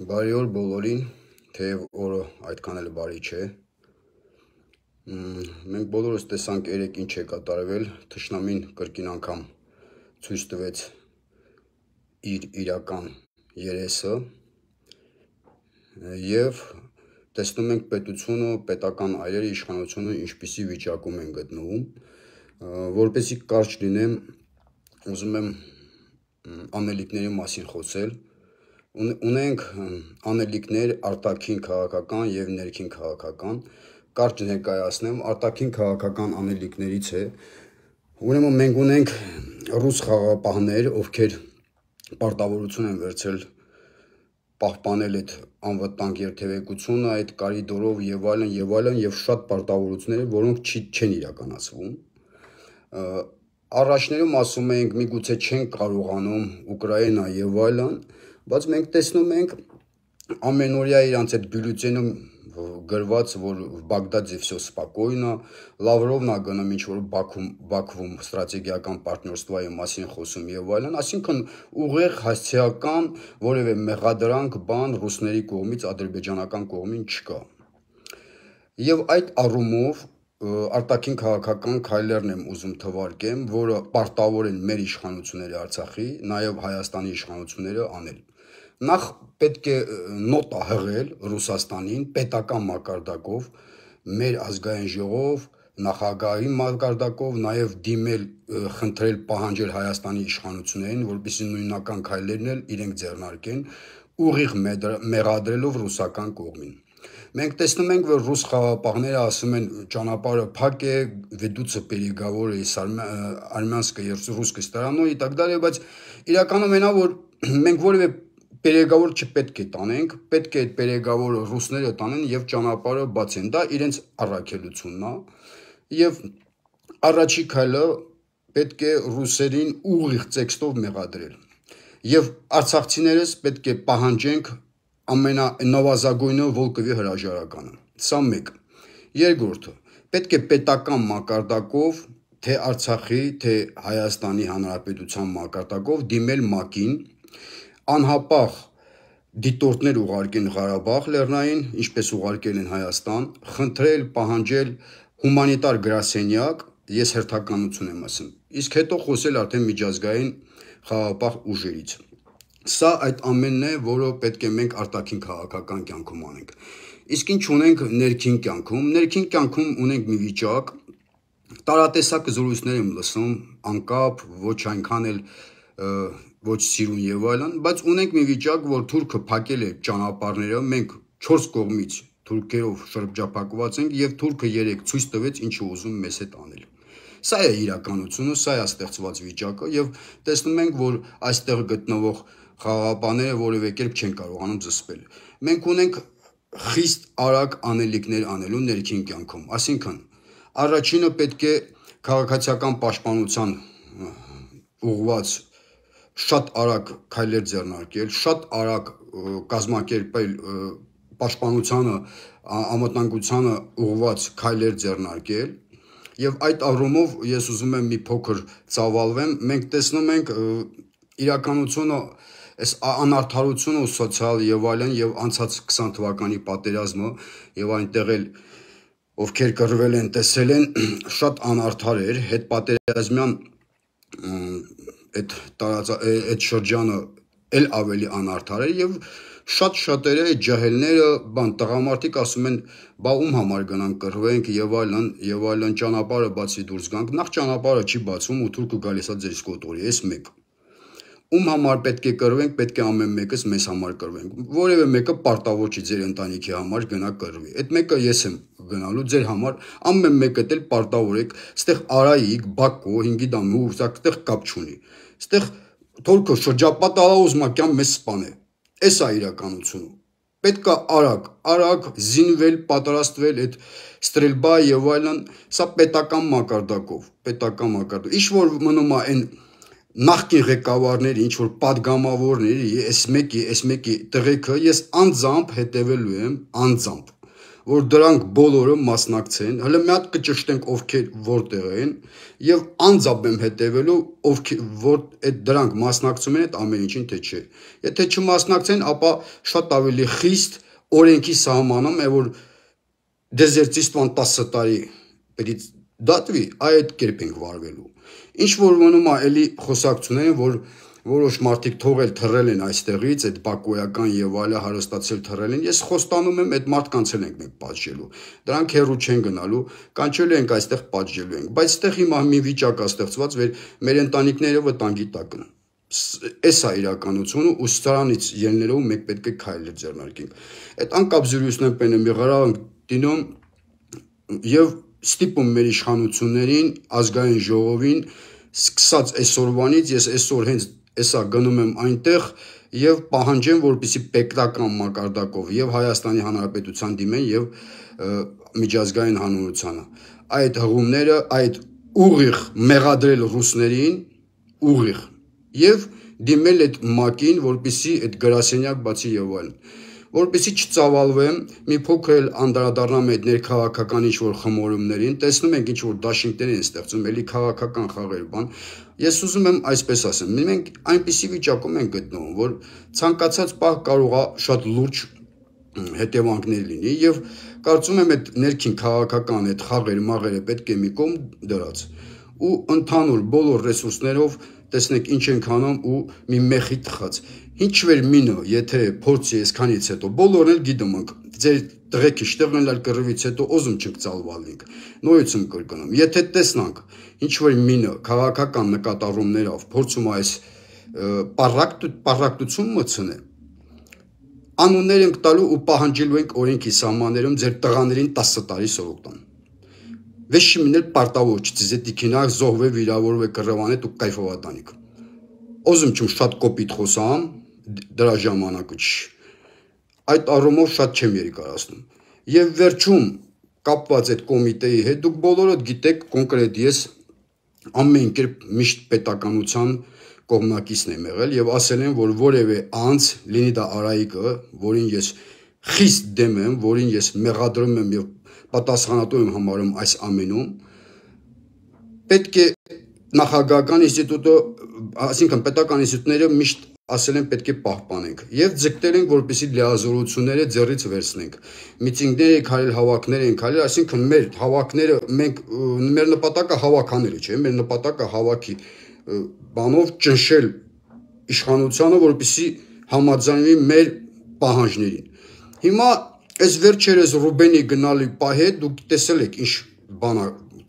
Բարի օր բոլորին, թեև օրը այդքան էլ բարի չէ։ Մենք բոլորս տեսանք երեք ինչ է կատարվել, Թշնամին կրկին անգամ ցույց տվեց իր իրական երեսը եւ տեսնում ենք պետությունը, պետական այրերի իշխանությունը ինչպիսի վիճակում են գտնվում, որպեսի կարճ լինեմ, ուզում եմ անելիքների մասին խոսել, ունենք անելիքներ արտաքին քաղաքական եւ ներքին քաղաքական կարճ ներկայացնեմ արտաքին քաղաքական անելիքներից է ուրեմն մենք ունենք ռուս խաղապահներ ովքեր պարտավորություն են վերցրել պահպանել այդ անվտանգ երթևեկությունը, այդ կարի դորով եւ այլն եւ այլն եւ շատ պարտավորություններ, որոնք չի, չեն իրականացվում։ Առաջներում ասում էինք միգուցե չեն կարողանում Ուկրաինա եւ այլն, բայց մենք տեսնում ենք ամենօրյա իրանց այդ բյուլետենում գրված որ Բաղդադը всё спокойно, Լավրովն է գնում ինչ որ Բաքվում, Բաքվում ստրատեգիական պարտներստվայի մասին խոսում եւ այլն, այսինքն ուղիղ հասարակական որևէ մեղադրանք բան ռուսների կողմից ադրբեջանական կողմին չկա։ Եվ այդ առումով արտաքին քաղաքական քայլերն եմ ուզում թվարկեմ, որը պարտավոր են մեր իշխանությունները Արցախի, նաև Հայաստանի իշխանությունները անել նախ պետք է նոտա հղել Ռուսաստանին պետական մակարդակով մեր ազգային ժողով նախագահի մակարդակով նաև դիմել խնդրել պահանջել Հայաստանի իշխանություններին, որպեսզի նույնական քայլերն էլ իրենք ձեռնարկեն ուղիղ մեղադրելով ռուսական կողմին։ Մենք տեսնում ենք, որ ռուս խաղապահները ասում են ճանապարհը փակ է, ведутся переговоры из армянской и русской стороной и так далее, բայց իրականում այնա որ մենք որևէ Պերեգավոր չպետք է տանենք, պետք է այդ պերեգավորը ռուսները տանեն եւ ճանապարհը բացեն։ Դա իրենց առաքելությունն է եւ առաջի քայլը պետք է ռուսերին ուղիղ տեքստով մեղադրել։ Եվ արցախցիներս պետք է պահանջենք ամենանովազագույնը Վոլկովի հրաժարականը։ Սա մեկ։ Երկրորդը պետք է պետական մակարդակով թե Արցախի, թե Հայաստանի Հանրապետության մակարդակով դիմել ՄԱԿ-ին անհապաղ դիտորդներ ուղարկեն Ղարաբաղ լեռնային, ինչպես ուղարկել են Հայաստան, խնդրել, պահանջել հումանիտար գրասենյակ, ես հերթականություն եմ ասում։ Իսկ հետո խոսել արդեն միջազգային խաղապահ ուժերից։ Սա այդ ամենն է, որը պետք է մենք արտաքին քաղաքական կյանքում անենք։ Իսկ ինչ ունենք ներքին կյանքում։ Ներքին կյանքում ունենք մի վիճակ, տարատեսակ զրույցներ եմ լսում, անկապ, ոչ այնքան էլ ոչ սիրուն եւ այլն, բայց ունենք մի վիճակ, որ թուրքը փակել է ճանապարհները, մենք 4 կողմից թուրքերով շրջապակված ենք եւ թուրքը 3 ցույց տվեց ինչ ուզում մեզ հետ անել։ Սա է իրականությունը, սա է ստեղծված վիճակը եւ տեսնում ենք, որ այստեղ գտնվող խաղապաները որևէ կերպ չեն կարողանում զսպել։ Մենք ունենք խիստ արագ անելիքներ անելու ներքին կյանքում, այսինքն առաջինը պետք է քաղաքացիական պաշտպանության ուղված շատ արագ քայլեր ձեռնարկել, շատ արագ կազմակերպել պաշտպանությանը, ամենտանգությանը ուղված քայլեր ձեռնարկել եւ այդ առումով ես ուզում եմ մի փոքր ծավալվեմ մենք տեսնում ենք իրականությունը այս անարթարությունը ու սոցիալ եւ այլն եւ անցած 20 թվականի պատերազմը եւ այնտեղ էլ ովքեր կռվել են տեսել են շատ անարթար էր հետ պատերազմյան այդ տարածա այդ շրջանը էլ ավելի անարդար է եւ շատ շատերը այդ ջահելները բան տղամարդիկ ասում են բա ում համար գնանք կռվենք եւ այլն եւ այլն ճանապարհը բացի դուրս գանք նախ ճանապարհը չի բացում ու թուրքը գալիս է ձեր սկոտորի էս մեկ ում համար պետք է կրվենք, պետք է ամեն մեկս մեզ համար կրվենք։ Որևէ մեկը պարտավոր չի ձեր ընտանիքի համար գնա կրվի։ Այդ մեկը ես եմ գնալու ձեր համար, ամեն մեկը դել պարտավոր եք, ստեղ Արայիկ, Բաքու, Հինգիդամի ուրսակտեղ կապ չունի։ Ստեղ թորքը շրջապատ ալաուզմակյան մեզ սպանե։ Էս է իրականությունը։ Պետք է արագ, արագ զինվել, պատրաստվել այդ ստրելբա եւ այլն, սա պետական մակարդակով, պետական մակարդակ։ Ինչ որ մնում է այն նախկին ղեկավարների, ինչ որ падգամավորների, այս մեկի, այս մեկի տղեկը ես անձամբ հետևելու եմ, անձամբ որ դրանք բոլորը մասնակցեն, հələ մի հատ կճշտենք ովքեր որտեղ են եւ անձամբ եմ հետևելու ովքեր որ այդ դրանք մասնակցում են այդ ամեն ինչին թե չէ։ Եթե չմասնակցեն, ապա շատ ավելի խիստ օրենքի սահմանում է որ դեզերտիստվան 10 տարի պետք դատվի, այդ կերպ ենք վարվելու։ Ինչ որ մնում է էլի խոսակցությունները, որ որոշ մարդիկ թողել թռել են այստեղից, այդ բակոյական եւ այլը հարստացել թռել են։ Ես խոստանում եմ, այդ մարդկանց են մենք պատժելու։ Դրանք հերու չեն գնալու, կանչելու ենք այստեղ պատժելու ենք, բայց այստեղ հիմա մի վիճակ է ստեղծված, որ մեր ընտանիքները վտանգի տակ են էս է իրականությունը ու սրանից ելնելով մենք պետք է քայլեր ձեռնարկենք։ Այդ անկապ զրույցն եմ պենում եղարանք դինում եւ ստիպում մեր իշխանություններին, ազգային ժողովին սկսած այսօրվանից ես այսօր հենց էսա գնում եմ այնտեղ եւ պահանջեմ որպիսի պեկտական մակարդակով եւ Հայաստանի Հանրապետության դիմեն եւ միջազգային հանրությանը այդ հղումները այդ ուղիղ մեղադրել ռուսներին ուղիղ եւ դիմել այդ մակին որպիսի այդ գրասենյակ բացի եւ այլն որպեսզի չծավալվեմ, մի փոքր էլ անդրադառնամ այդ ներքաղաքական ինչ-որ խմորումներին, տեսնում ենք ինչ-որ դաշինքներ են ստեղծում, ելի քաղաքական խաղեր բան։ Ես ուզում եմ այսպես ասեմ, մենք այնպիսի վիճակում ենք գտնվում, որ ցանկացած պահ կարող է շատ լուրջ հետևանքներ լինի եւ կարծում եմ այդ ներքին քաղաքական այդ խաղերը մաղերը պետք է մի կողմ դրած ու ընդհանուր բոլոր ռեսուրսներով տեսնենք ինչ ենք անում ու մի մեխի թխած ինչ վեր մինը, եթե փորձի այսքանից հետո բոլորն էլ գիտում ենք, ձեր տղեքի շտեղնել այլ կռվից հետո ոզում չեք ցալվալնիկ։ Նույնիսկ կրկնում, եթե տեսնանք ինչ որ մինը քաղաքական նկատառումներով փորձում այս պարակտ պարակտություն մցնե անուններ ենք տալու ու պահանջելու ենք օրենքի սահմաններում ձեր տղաներին 10 տարի սովոր տան։ Вещи минել պարտավոր չծեդիկինա զոհվե վիրավորվե կռվանե դու կայֆովատանիկ։ Ոզում չում շատ կոպիտ խոսամ, դրա ժամանակը չի։ Այդ առումով շատ չեմ երկարացնում։ Եվ վերջում կապված այդ կոմիտեի հետ դուք բոլորը գիտեք կոնկրետ ես ամեն կերպ միշտ պետականության կողմնակիցն եմ եղել եւ ասել եմ որ որևէ անց լինի դա Արայիկը, որին ես խիստ դեմ եմ, որին ես մեղադրում եմ եւ պատասխանատու եմ համարում այս ամենում, պետք է նախագահական ինստիտուտը, այսինքն պետական ինստիտուտները միշտ ասել են պետք է պահպանենք եւ ձգտել ենք որպեսի լիազորությունները ձեռից վերցնենք միտինգներ ենք հայել հավաքներ ենք հայել այսինքն մեր հավաքները մենք մեր նպատակը հավաքանելը չէ մեր նպատակը հավաքի բանով ճնշել իշխանությանը որպեսի համաձայնվի մեր պահանջներին հիմա այս վերջերս ռուբենի գնալի պահե դուք տեսել եք ինչ բանա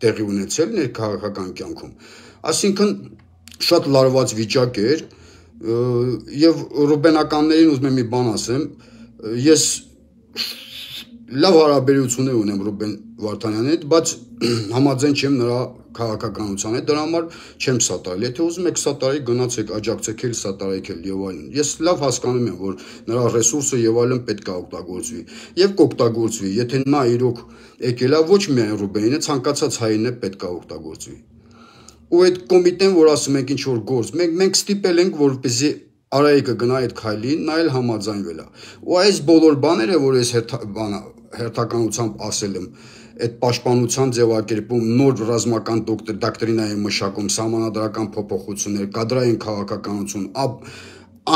տեղի ունեցել ներքաղաքական կյանքում այսինքն շատ լարված վիճակ էր եւ ռուբենականներին ուզում եմ մի բան ասեմ ես լավ հարաբերություններ ունեմ ռուբեն վարդանյանի հետ բայց համաձայն չեմ նրա քաղաքականության հետ դրա համար չեմ սատարել եթե ուզում եք սատարի գնացեք աջակցեք էլ սատարեք էլ եւ այլն ես լավ հասկանում եմ որ նրա ռեսուրսը եւ այլն պետք է օգտագործվի եւ կօգտագործվի եթե նա իրոք եկելա ոչ միայն ռուբենին է ցանկացած հային է պետք է օգտագործվի ու այդ կոմիտեն, որ ասում ենք ինչ որ գործ, մենք մենք ստիպել ենք, որպեսզի Արայիկը գնա այդ քայլին, նա էլ համաձայնվել է։ Ու այս բոլոր բաները, որ ես հերթ բանա հերթականությամբ ասել եմ, այդ պաշտպանության ձևակերպում նոր ռազմական դոկտր դոկտրինայի մշակում, համանadrական փոփոխություններ, կադրային քաղաքականություն,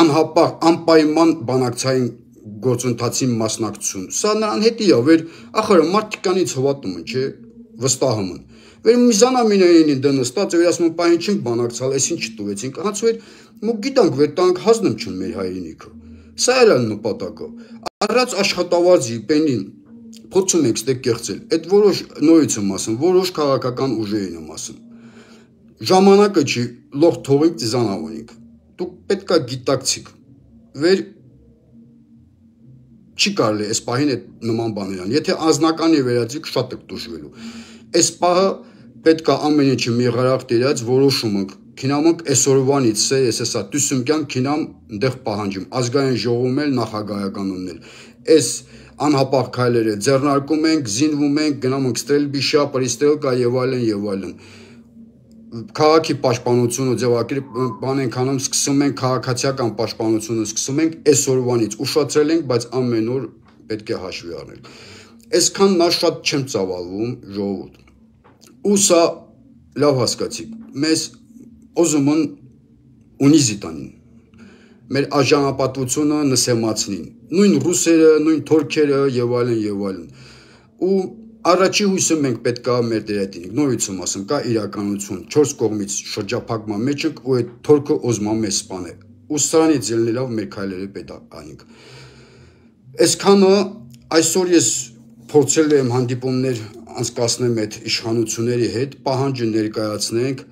անհապաղ անպայման բանակցային գործընթացի մասնակցություն։ Սա նրան հետի ա, վեր, ախր մարդկանից հովատում են, չէ, վստահում են։ Վեր միզանամինային դնստած էր, ասում պայն չենք բանակցալ, այսին չտուեցինք։ Հացու էր, մուք գիտանք, վեր տանք հազնում չուն մեր հայրենիքը։ Սա էր այն նպատակը։ Առած աշխատավարձի պենին փորձում եք ստեք կեղծել։ Այդ որոշ նորից եմ ասում, որոշ քաղաքական ուժեր են ասում։ Ժամանակը չի, լող թողիկ ծանավոնիկ։ Դուք պետքա գիտակցիք։ Վեր չի կարելի այս պահին այդ նման բաներան։ Եթե անznական է վերածիք շատ եք դժվելու։ Այս պահը պետք է ամեն ինչը մեղարախ դերած որոշում ենք։ Քինամուկ այսօրվանից է, ես հեսա դուսումքյան քինամ այնտեղ պահանջում, ազգային ժողովում էլ նախագահականում էլ։ Այս անհապաղ քայլերը ձեռնարկում ենք, զինվում ենք, գնում ենք Ստրելբիշա, Պրիստելկա եւ այլն եւ այլն։ Քաղաքի պաշտպանությունը ձևակերպ բան ենք անում, սկսում ենք քաղաքացիական պաշտպանությունը, սկսում ենք այսօրվանից։ Ուշացրել ենք, բայց ամեն օր պետք է հաշվի առնել։ Այսքան նա շատ չեմ ծավալվում ժողովուրդ ու սա լավ հասկացիք, մեզ ոզում են ունի զիտանին, մեր աժանապատվությունը նսեմացնին, նույն ռուսերը, նույն թորքերը և այլն և այլն, ու առաջի հույսը մենք պետք է մեր դերատինիք, նորից եմ ասեմ, կա իրականություն, չորս կողմից շրջապակման մեջ ենք ու այդ թորքը ոզման մեզ սպան է, ու սրանից ելնելով մեր քայլերը պետք անինք։ Այսքանը այսօր ես փորձել եմ հանդիպումներ անցկացնեմ այդ իշխանությունների հետ, պահանջը ներկայացնենք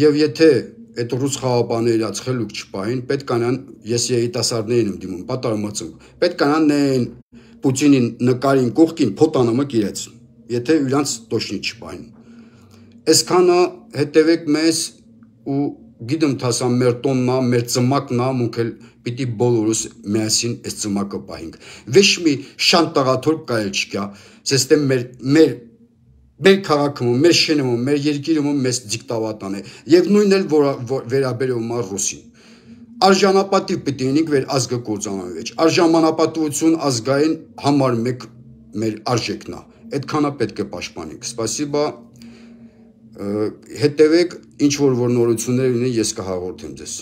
եւ եթե այդ ռուս խաղապաները ածխելուկ չպային, պետք անան ես երիտասարդներին եմ դիմում, պատարամացում։ Պետք անան նեն Պուտինի նկարին կողքին փոտանամը գիրեց, եթե իրանց տոշնի չպային։ Այսքանը հետևեք մեզ ու գիտեմ թասա մեր տոննա, մեր ծմակնա, մուք էլ պիտի բոլորս միասին այս ծմակը պահենք։ Ոչ մի շանտաղաթոր կայել չկա, ցեստեմ մեր մեր մեր քաղաքում, մեր շենում, մեր երկիրում մեզ դիկտավատան է։ Եվ նույնն էլ վերաբերում է ռուսին։ Արժանապատիվ պետք է լինենք մեր ազգը կործանալու մեջ։ Արժանապատվություն ազգային համար մեկ մեր արժեքն է։ Այդքանը պետք է պաշտպանենք։ Սպասիբա հետևեք ինչ որ որ նորություններ ունեն ես կհաղորդեմ ձեզ։